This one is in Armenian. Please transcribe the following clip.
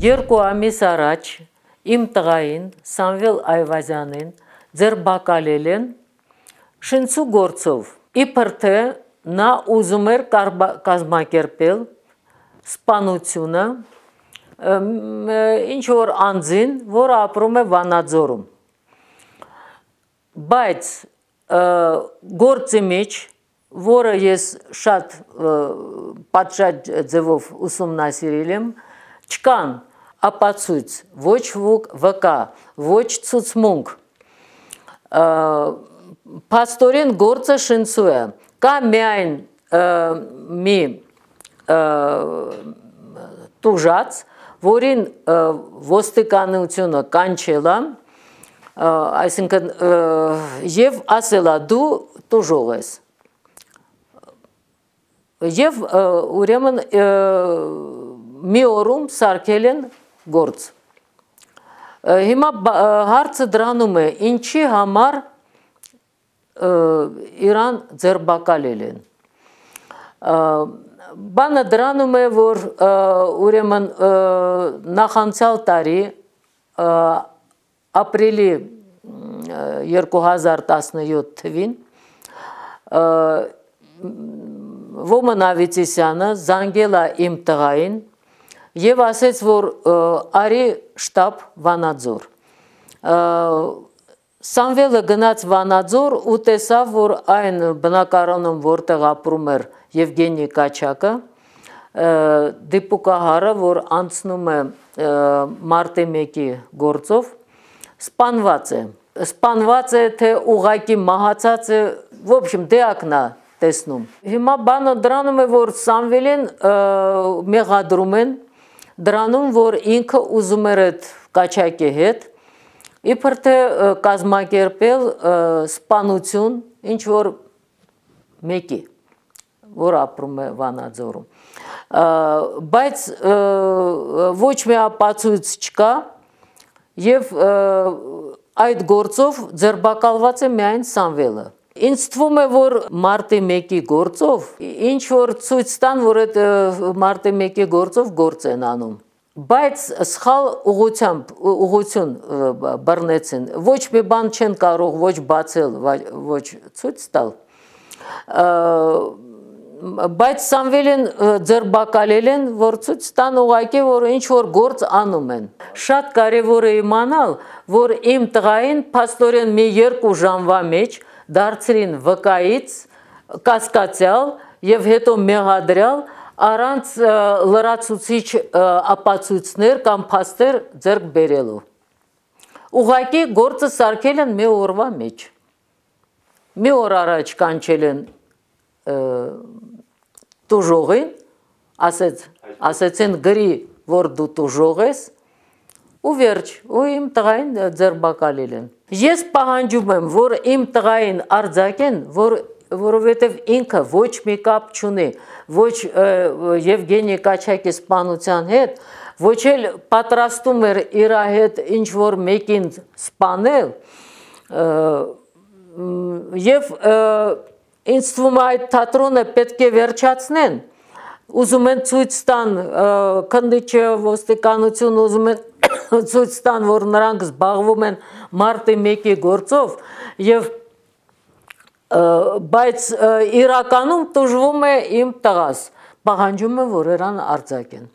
Երկու ամիս առաջ իմ տղային Սամվել Այվազյանին ձերբակալել են շնցու գործով։ Իբր թե նա ուզում էր կազմակերպել սպանությունը ինչ որ անձին, որը ապրում է Վանաձորում։ Բայց գործի մեջ, որը ես շատ պատշաճ ձևով ուսումնասիրել եմ, չկան ապացույց, ոչ վկա, ոչ ցուցմունք։ Պաստորին գործը շնցու է, կա միայն մի տուժած, որին ոստիկանությունը կանչելա, այսինքն եւ ասելա դու տուժող ես եւ ուրեմն մի օրում սարքել են գործ։ Հիմա հարցը դրանում է, ինչի համար Իրան ձերբակալել են։ Բանը դրանում է, որ ուրեմն նախանցյալ տարի ապրիլի 2017 թվին Ոմն Ավիցիսյանը զանգել է իմ տղային եւ ասեց, որ արի շտաբ Վանաձոր։ Սամվելը գնաց Վանաձոր ու տեսավ, որ այն բնակարանում, որտեղ ապրում էր Եվգենի Կաչակը, դիպուկահարը, որ անցնում է մարտի 1-ի գործով, սպանված է։ Սպանված է, թե ուղակի մահացած է, в общем, դեակնա տեսնում։ Հիմա բանը դրանում է, որ Սամվելին մեղադրում են դրանում, որ ինքը ուզում էր այդ կաչակի հետ իբր թե կազմակերպել սպանություն ինչ որ մեկի, որ ապրում է Վանաձորում։ Բայց ոչ մի ապացույց չկա եւ այդ գործով ձերբակալված է միայն Սամվելը։ Ինձ թվում է, որ մարտի 1-ի գործով ինչ որ ցույց տան, որ այդ մարտի 1-ի գործով գործ են անում բայց սխալ ուղությամբ ուղություն բռնեցին ոչ մի բան չեն կարող ոչ բացել ոչ ցույց տալ բայց Սամվելին ձերբակալել են որ ցույց տան ուղակի որ ինչ որ գործ անում են շատ կարևոր է իմանալ որ իմ տղային աստորեն մի երկու ժամվա մեջ դարձրին վկայից կասկածյալ եւ հետո մեղադրյալ առանց լրացուցիչ ապացույցներ կամ փաստեր ձեռք բերելու։ Ուղղակի գործը սարքել են մի օրվա մեջ։ Մի օր առաջ կանչել են տուժողին, ասեց, ասեցին գրի, որ դու տուժող ես, ու վերջ, ու իմ տղային ձերբակալել են։ Ես պահանջում եմ, որ իմ տղային արձակեն, որ որովհետև ինքը ոչ մի կապ չունի, ոչ Եվգենի Կաչակի սպանության հետ, ոչ էլ պատրաստում էր իր հետ ինչ որ մեկին սպանել, եւ ինձ թվում է այդ թատրոնը պետք է վերջացնեն։ Ուզում են ցույց տան քնդիչը ոստիկանություն, ուզում են ցույց տան, որ նրանք զբաղվում են մարտի 1-ի գործով եւ բայց իրականում տուժվում է իմ տղաս, պահանջում է, որ իրան արձակեն։